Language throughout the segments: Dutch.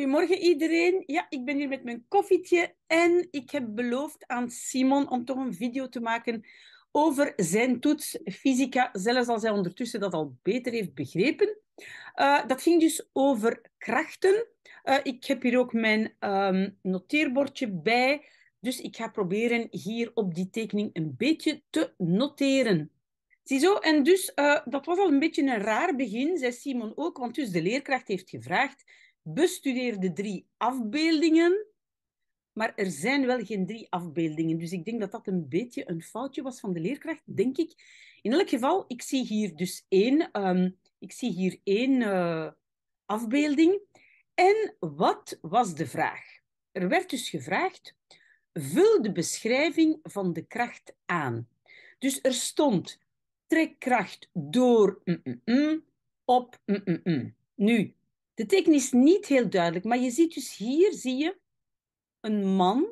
Goedemorgen iedereen. Ja, ik ben hier met mijn koffietje en ik heb beloofd aan Simon om toch een video te maken over zijn toets fysica, zelfs als hij ondertussen dat al beter heeft begrepen. Eh, dat ging dus over krachten. Eh, ik heb hier ook mijn um, noteerbordje bij, dus ik ga proberen hier op die tekening een beetje te noteren. Ziezo, en dus eh, dat was al een beetje een raar begin, zei Simon ook, want dus de leerkracht heeft gevraagd bestudeerde drie afbeeldingen, maar er zijn wel geen drie afbeeldingen. Dus ik denk dat dat een beetje een foutje was van de leerkracht, denk ik. In elk geval, ik zie hier dus één, ehm, ik zie hier één eh, afbeelding. En wat was de vraag? Er werd dus gevraagd, vul de beschrijving van de kracht aan. Dus er stond trekkracht door mm, mm, mm, op. Nu, de teken is niet heel duidelijk, maar je ziet dus hier zie je een man.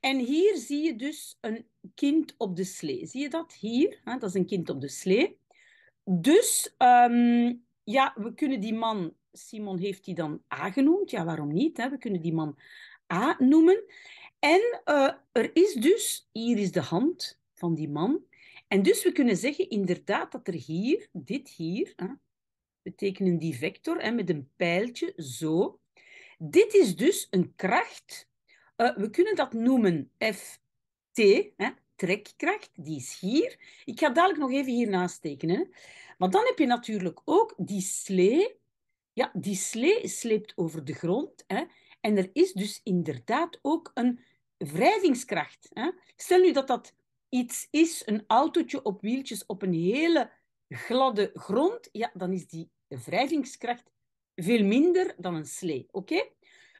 En hier zie je dus een kind op de slee. Zie je dat? Hier, dat is een kind op de slee. Dus ehm, ja, we kunnen die man, Simon heeft die dan A genoemd. Ja, waarom niet? Hè? We kunnen die man A noemen. En eh, er is dus, hier is de hand van die man. En dus we kunnen zeggen inderdaad dat er hier, dit hier, betekenen die vector hè, met een pijltje, zo. Dit is dus een kracht. Eh, we kunnen dat noemen ft, hè, trekkracht, die is hier. Ik ga dadelijk nog even hiernaast tekenen. Want dan heb je natuurlijk ook die slee. Ja, die slee sleept over de grond. Hè. En er is dus inderdaad ook een wrijvingskracht. Hè. Stel nu dat dat iets is, een autootje op wieltjes op een hele gladde grond, ja, dan is die wrijvingskracht veel minder dan een slee. Oké?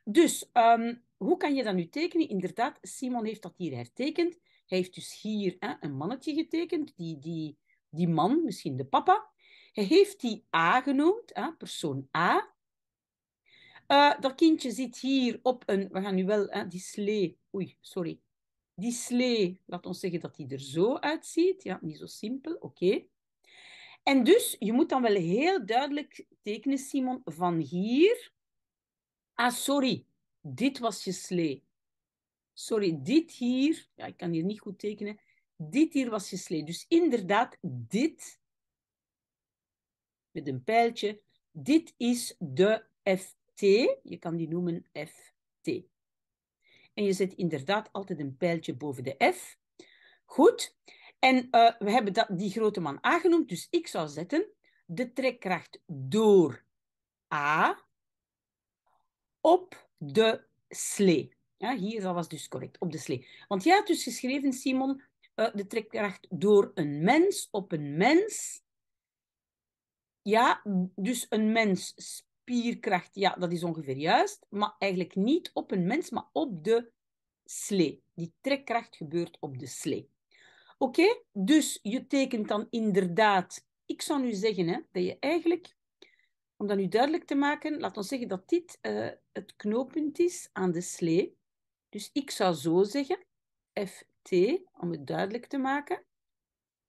Dus ehm, hoe kan je dat nu tekenen? Inderdaad, Simon heeft dat hier hertekend. Hij heeft dus hier hè, een mannetje getekend, die, die, die man, misschien de papa. Hij heeft die A genoemd, hè, persoon A. Eh, dat kindje zit hier op een, we gaan nu wel, hè, die slee, oei, sorry. Die slee, laat ons zeggen dat die er zo uitziet. Ja, niet zo simpel, oké. En dus, je moet dan wel heel duidelijk tekenen, Simon, van hier. Ah, sorry, dit was je slee. Sorry, dit hier, ja, ik kan hier niet goed tekenen. Dit hier was je slee. Dus inderdaad, dit, met een pijltje, dit is de FT. Je kan die noemen FT. En je zet inderdaad altijd een pijltje boven de F. Goed, en eh, we hebben dat, die grote man A genoemd, dus ik zou zetten de trekkracht door A op de slee. Ja, hier was dus correct, op de slee. Want jij had dus geschreven, Simon, eh, de trekkracht door een mens op een mens. Ja, dus een mens spierkracht, ja, dat is ongeveer juist. Maar eigenlijk niet op een mens, maar op de slee. Die trekkracht gebeurt op de slee. Oké, dus je tekent dan inderdaad, ik zou nu zeggen hè, dat je eigenlijk, om dat nu duidelijk te maken, laat ons zeggen dat dit eh, het knooppunt is aan de slee. Dus ik zou zo zeggen, ft, om het duidelijk te maken,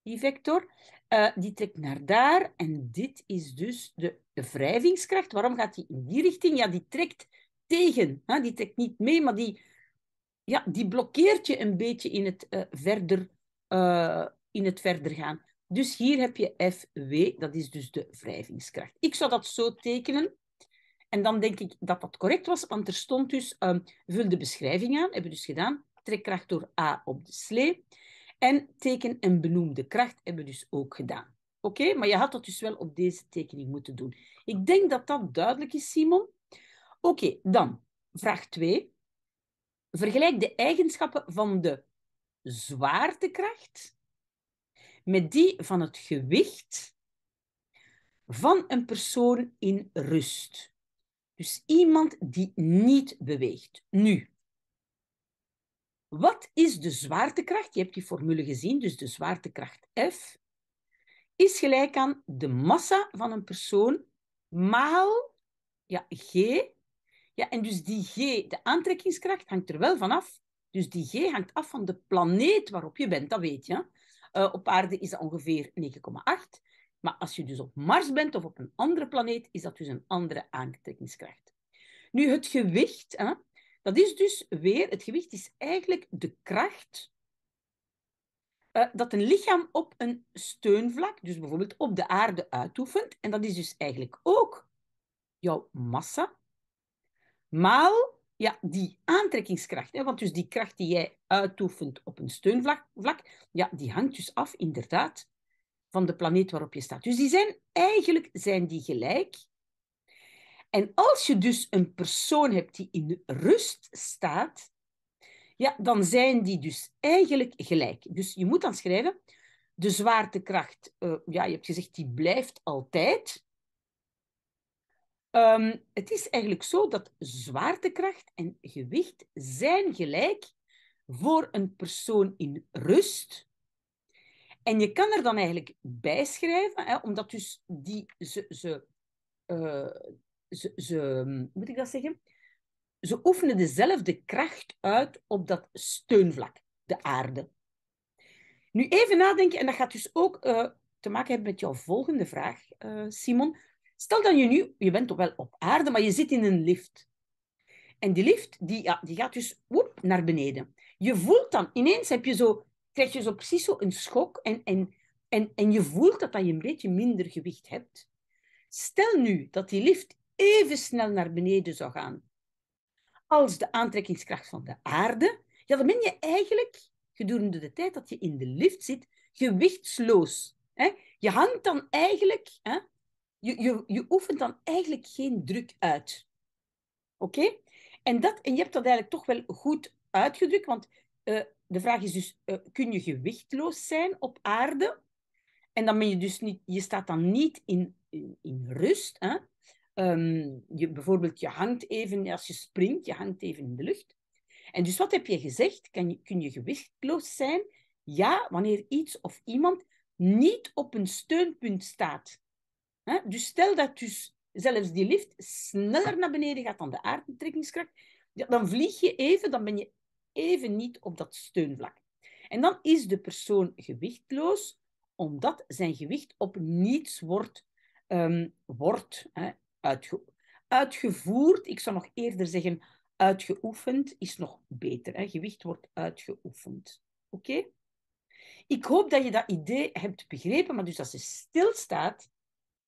die vector, eh, die trekt naar daar en dit is dus de, wrijvingskracht. Waarom gaat die in die richting? Ja, die trekt tegen, hè? die trekt niet mee, maar die, ja, die blokkeert je een beetje in het uh, verder eh, in het verder gaan. Dus hier heb je FW, dat is dus de wrijvingskracht. Ik zou dat zo tekenen. En dan denk ik dat dat correct was, want er stond dus, ehm, vul de beschrijving aan, hebben we dus gedaan, trekkracht door A op de slee. En teken en benoemde kracht hebben we dus ook gedaan. Oké, maar je had dat dus wel op deze tekening moeten doen. Ik denk dat dat duidelijk is, Simon. Oké, dan vraag 2. Vergelijk de eigenschappen van de zwaartekracht met die van het gewicht van een persoon in rust. Dus iemand die niet beweegt. Nu, wat is de zwaartekracht? Je hebt die formule gezien, dus de zwaartekracht F is gelijk aan de massa van een persoon maal ja, G. Ja, en dus die G, de aantrekkingskracht, hangt er wel vanaf dus die G hangt af van de planeet waarop je bent, dat weet je. Eh, op aarde is dat ongeveer 9,8. Maar als je dus op Mars bent of op een andere planeet, is dat dus een andere aantrekkingskracht. Nu, het gewicht, hè, dat is dus weer, het gewicht is eigenlijk de kracht eh, dat een lichaam op een steunvlak, dus bijvoorbeeld op de aarde, uitoefent. En dat is dus eigenlijk ook jouw massa maal ja, die aantrekkingskracht, hè, want dus die kracht die jij uitoefent op een steunvlak, ja, die hangt dus af, inderdaad, van de planeet waarop je staat. Dus die zijn eigenlijk zijn die gelijk. En als je dus een persoon hebt die in rust staat, ja, dan zijn die dus eigenlijk gelijk. Dus je moet dan schrijven, de zwaartekracht, eh, ja, je hebt gezegd, die blijft altijd. Ehm, het is eigenlijk zo dat zwaartekracht en gewicht zijn gelijk voor een persoon in rust. En je kan er dan eigenlijk bij schrijven, hè, omdat dus die, ze, ze, eh, ze, hm, moet ik dat zeggen? Ze oefenen dezelfde kracht uit op dat steunvlak, de aarde. Nu even nadenken, en dat gaat dus ook eh, te maken hebben met jouw volgende vraag, eh, Simon. Stel dat je nu, je bent toch wel op aarde, maar je zit in een lift. En die lift, die, ja, die gaat dus woep, naar beneden. Je voelt dan, ineens heb je zo, krijg je zo precies zo een schok en, en, en, en je voelt dat, dat je een beetje minder gewicht hebt. Stel nu dat die lift even snel naar beneden zou gaan als de aantrekkingskracht van de aarde, ja, dan ben je eigenlijk gedurende de tijd dat je in de lift zit gewichtsloos. Hè? Je hangt dan eigenlijk hè, je, je, je oefent dan eigenlijk geen druk uit. Oké? En, dat, en je hebt dat eigenlijk toch wel goed uitgedrukt, want eh, de vraag is dus, eh, kun je gewichtloos zijn op aarde? En dan ben je dus niet, je staat dan niet in, in, rust. Hè? Ehm, je, bijvoorbeeld, je hangt even, als je springt, je hangt even in de lucht. En dus wat heb je gezegd? Kan kun je gewichtloos zijn? Ja, wanneer iets of iemand niet op een steunpunt staat. Dus stel dat dus zelfs die lift sneller naar beneden gaat dan de aardtrekkingskracht, dan vlieg je even, dan ben je even niet op dat steunvlak. En dan is de persoon gewichtloos, omdat zijn gewicht op niets wordt, ehm, wordt hè, uitgevoerd. Ik zou nog eerder zeggen, uitgeoefend is nog beter. Hè. Gewicht wordt uitgeoefend. Oké? Ik hoop dat je dat idee hebt begrepen, maar dus als je stilstaat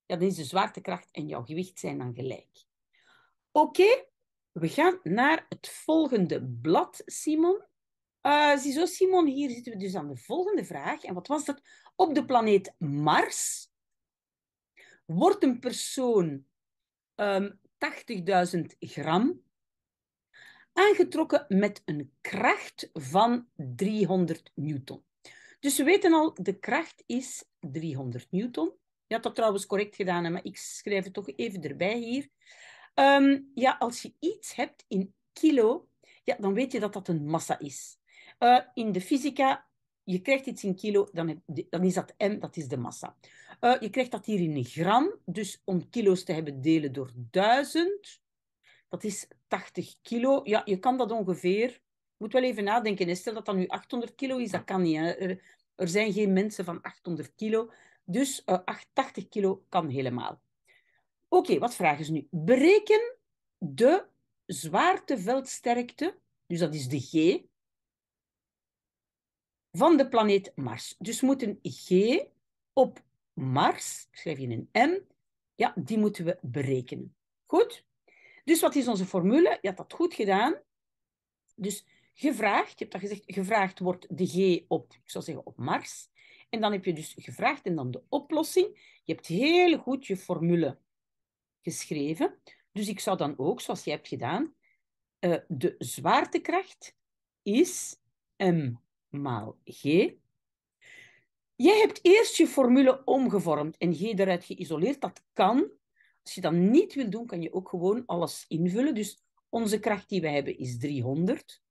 ja, dan is de zwaartekracht en jouw gewicht zijn dan gelijk. Oké, we gaan naar het volgende blad, Simon. Uh, ziezo, Simon, hier zitten we dus aan de volgende vraag. En wat was dat? Op de planeet Mars wordt een persoon 80.000 ehm, gram aangetrokken met een kracht van 300 newton. Dus we weten al, de kracht is 300 newton. Dat had dat trouwens correct gedaan, maar ik schrijf het toch even erbij hier. Ehm, ja, als je iets hebt in kilo, ja, dan weet je dat dat een massa is. Eh, in de fysica, je krijgt iets in kilo, dan, dan is dat m, dat is de massa. Eh, je krijgt dat hier in gram, dus om kilo's te hebben delen door duizend. Dat is 80 kilo. Ja, je kan dat ongeveer... moet wel even nadenken. Stel dat dat nu 800 kilo is, dat kan niet. Hè? Er, er zijn geen mensen van 800 kilo. Dus 80 eh, kilo kan helemaal. Oké, wat vragen ze nu? Bereken de zwaarteveldsterkte, dus dat is de G, van de planeet Mars. Dus moet een G op Mars, ik schrijf hier een M, ja, die moeten we berekenen. Goed? Dus wat is onze formule? Je had dat goed gedaan. Dus gevraagd, je hebt dat gezegd, gevraagd wordt de G op, ik zou zeggen, op Mars. En dan heb je dus gevraagd en dan de oplossing. Je hebt heel goed je formule geschreven. Dus ik zou dan ook, zoals je hebt gedaan, eh, de zwaartekracht is m maal g. Jij hebt eerst je formule omgevormd en g eruit geïsoleerd. Dat kan. Als je dat niet wil doen, kan je ook gewoon alles invullen. Dus onze kracht die we hebben is 300.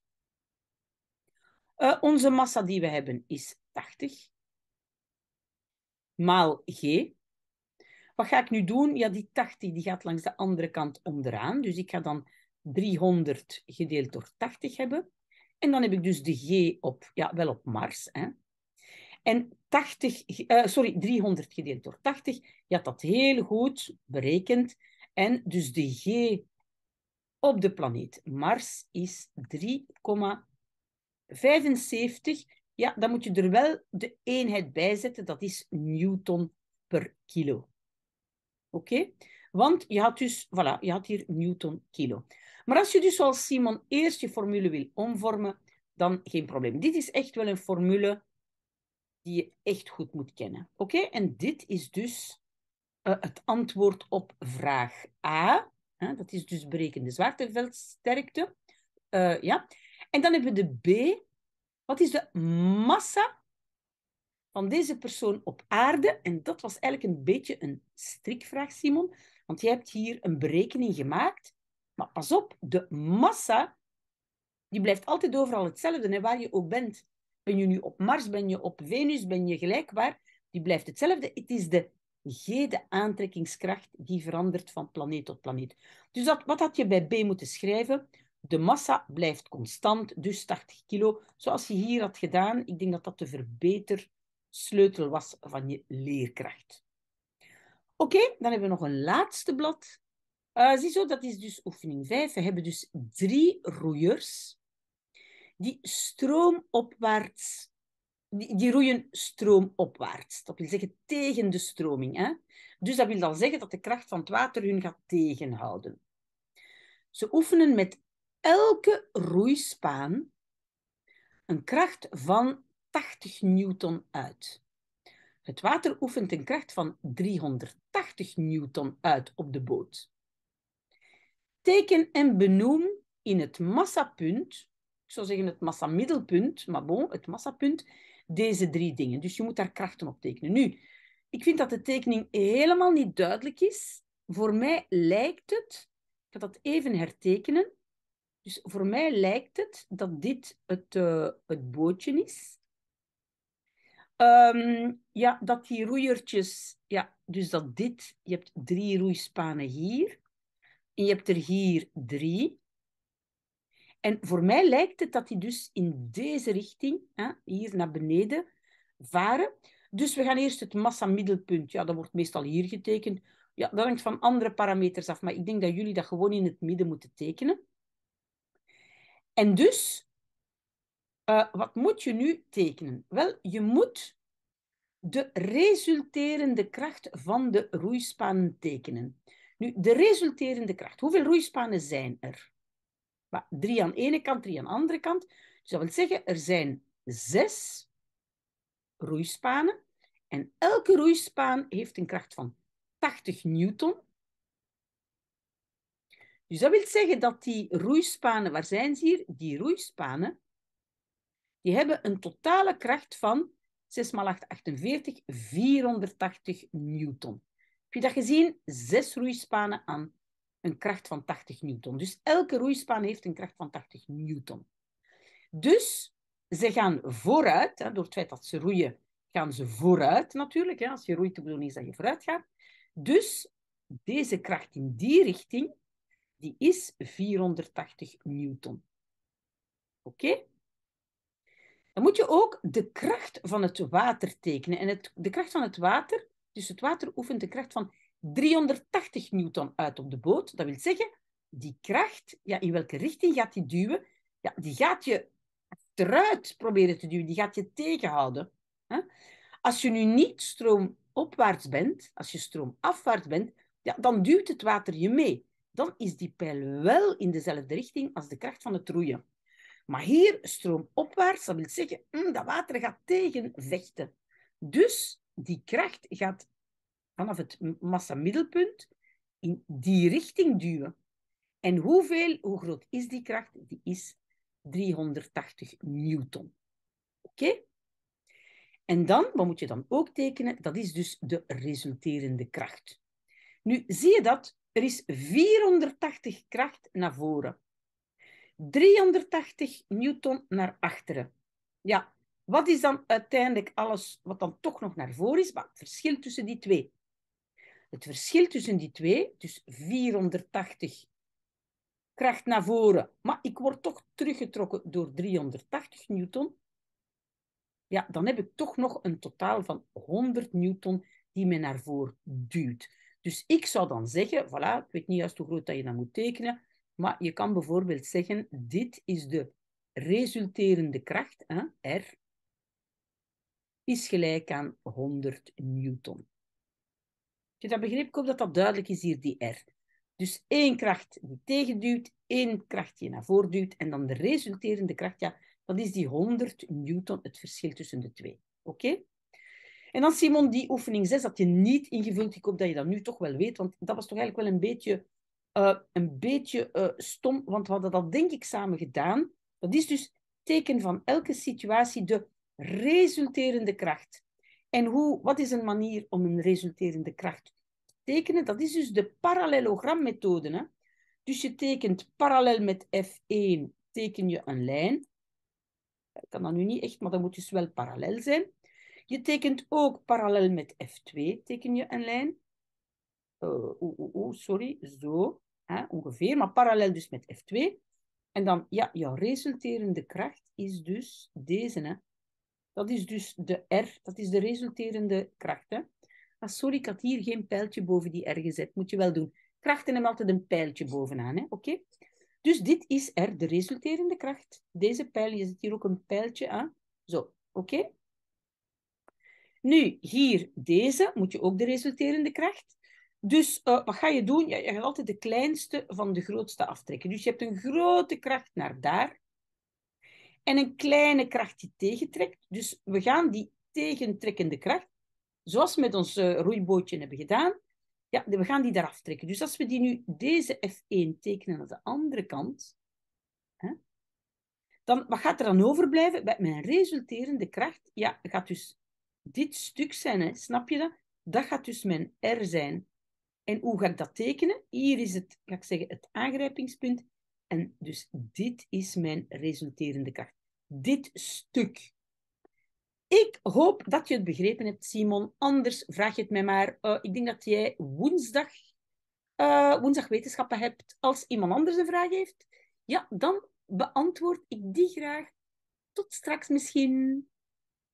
Eh, onze massa die we hebben is 80 maal g. Wat ga ik nu doen? Ja, die 80 die gaat langs de andere kant onderaan. Dus ik ga dan 300 gedeeld door 80 hebben. En dan heb ik dus de g op, ja, wel op Mars. Hè. En 80, uh, eh, sorry, 300 gedeeld door 80, je had dat heel goed berekend. En dus de g op de planeet Mars is 3,75 ja, dan moet je er wel de eenheid bij zetten, dat is newton per kilo. Oké? Want je had dus, voilà, je had hier newton kilo. Maar als je dus als Simon eerst je formule wil omvormen, dan geen probleem. Dit is echt wel een formule die je echt goed moet kennen. Oké? En dit is dus eh, het antwoord op vraag A. Hè? Dat is dus berekende zwaarteveldsterkte. Uh, ja. En dan hebben we de B. Wat is de massa van deze persoon op aarde? En dat was eigenlijk een beetje een strikvraag, Simon, want je hebt hier een berekening gemaakt. Maar pas op, de massa die blijft altijd overal hetzelfde, hè, waar je ook bent. Ben je nu op Mars, ben je op Venus, ben je gelijk waar, die blijft hetzelfde. Het is de G, de aantrekkingskracht, die verandert van planeet tot planeet. Dus wat had je bij B moeten schrijven? De massa blijft constant, dus 80 kilo. Zoals je hier had gedaan, ik denk dat dat de verbetersleutel was van je leerkracht. Oké, dan hebben we nog een laatste blad. Eh, ziezo, dat is dus oefening 5. We hebben dus drie roeiers die stroomopwaarts, die, die roeien stroomopwaarts. Dat wil zeggen tegen de stroming. Hè? Dus dat wil dan zeggen dat de kracht van het water hun gaat tegenhouden. Ze oefenen met elke roeispaan een kracht van 80 newton uit. Het water oefent een kracht van 380 newton uit op de boot. Teken en benoem in het massapunt, ik zou zeggen het massamiddelpunt, maar bon, het massapunt, deze drie dingen. Dus je moet daar krachten op tekenen. Nu, ik vind dat de tekening helemaal niet duidelijk is. Voor mij lijkt het, ik ga dat even hertekenen, dus voor mij lijkt het dat dit het, eh, het bootje is. Ehm, ja, dat die roeiertjes, ja, dus dat dit, je hebt drie roeispanen hier. En je hebt er hier drie. En voor mij lijkt het dat die dus in deze richting, hè, hier naar beneden, varen. Dus we gaan eerst het massamiddelpunt, ja, dat wordt meestal hier getekend. Ja, dat hangt van andere parameters af, maar ik denk dat jullie dat gewoon in het midden moeten tekenen. En dus, eh, wat moet je nu tekenen? Wel, je moet de resulterende kracht van de roeispanen tekenen. Nu, de resulterende kracht. Hoeveel roeispanen zijn er? drie aan de ene kant, drie aan de andere kant. Dus dat wil zeggen, er zijn zes roeispanen. En elke roeispaan heeft een kracht van 80 newton. Dus dat wil zeggen dat die roeispanen, waar zijn ze hier? Die roeispanen, die hebben een totale kracht van 6 x 8, 48, 480 newton. Heb je dat gezien? Zes roeispanen aan een kracht van 80 newton. Dus elke roeispaan heeft een kracht van 80 newton. Dus ze gaan vooruit, hè, door het feit dat ze roeien, gaan ze vooruit natuurlijk. Hè. Als je roeit, de bedoeling is dat je vooruit gaat. Dus deze kracht in die richting die is 480 newton. Oké? Dan moet je ook de kracht van het water tekenen. En het, de kracht van het water, dus het water oefent de kracht van 380 newton uit op de boot. Dat wil zeggen, die kracht, ja, in welke richting gaat die duwen? Ja, die gaat je eruit proberen te duwen, die gaat je tegenhouden. Als je nu niet stroomopwaarts bent, als je stroomafwaarts bent, ja, dan duwt het water je mee dan is die pijl wel in dezelfde richting als de kracht van het roeien. Maar hier, stroomopwaarts, dat wil zeggen, mm, dat water gaat tegen vechten. Dus die kracht gaat vanaf het massamiddelpunt in die richting duwen. En hoeveel, hoe groot is die kracht? Die is 380 newton. Oké? En dan, wat moet je dan ook tekenen? Dat is dus de resulterende kracht. Nu zie je dat er is 480 kracht naar voren. 380 newton naar achteren. Ja, wat is dan uiteindelijk alles wat dan toch nog naar voren is? Maar het verschil tussen die twee. Het verschil tussen die twee, dus 480 kracht naar voren, maar ik word toch teruggetrokken door 380 newton, ja, dan heb ik toch nog een totaal van 100 newton die me naar voren duwt. Dus ik zou dan zeggen, voilà, ik weet niet juist hoe groot dat je dan moet tekenen, maar je kan bijvoorbeeld zeggen, dit is de resulterende kracht, hè, R, is gelijk aan 100 newton. Heb je dat begrip? Ik hoop dat dat duidelijk is hier, die R. Dus één kracht die tegenduwt, één kracht die naar voren duwt en dan de resulterende kracht, ja, dat is die 100 newton, het verschil tussen de twee. Oké? En dan Simon, die oefening 6 had je niet ingevuld. Ik hoop dat je dat nu toch wel weet, want dat was toch eigenlijk wel een beetje, eh, een beetje eh, stom, want we hadden dat denk ik samen gedaan. Dat is dus teken van elke situatie de resulterende kracht. En hoe, wat is een manier om een resulterende kracht te tekenen? Dat is dus de parallelogrammethode. Hè? Dus je tekent parallel met F1 teken je een lijn. Ik kan dat nu niet echt, maar dat moet dus wel parallel zijn. Je tekent ook parallel met F2, teken je een lijn. Uh, oh, sorry, zo hè, ongeveer, maar parallel dus met F2. En dan, ja, jouw resulterende kracht is dus deze. Hè. Dat is dus de R, dat is de resulterende kracht. Hè. Ah, sorry, ik had hier geen pijltje boven die R gezet. Moet je wel doen. Krachten hebben altijd een pijltje bovenaan, oké? Dus dit is R, de resulterende kracht. Deze pijl, je zet hier ook een pijltje aan. Zo, oké? Nu, hier deze, moet je ook de resulterende kracht. Dus eh, wat ga je doen? Ja, je gaat altijd de kleinste van de grootste aftrekken. Dus je hebt een grote kracht naar daar en een kleine kracht die tegentrekt. Dus we gaan die tegentrekkende kracht, zoals we met ons uh, roeibootje hebben gedaan, ja, we gaan die eraf trekken. Dus als we die nu deze F1 tekenen aan de andere kant, hè, dan, wat gaat er dan overblijven? Bij mijn resulterende kracht ja, gaat dus dit stuk zijn, hè? snap je dat? Dat gaat dus mijn R zijn. En hoe ga ik dat tekenen? Hier is het, ga ik zeggen, het aangrijpingspunt. En dus dit is mijn resulterende kracht. Dit stuk. Ik hoop dat je het begrepen hebt, Simon. Anders vraag je het mij maar. Eh, ik denk dat jij woensdag, eh, woensdag wetenschappen hebt. Als iemand anders een vraag heeft, ja, dan beantwoord ik die graag. Tot straks misschien.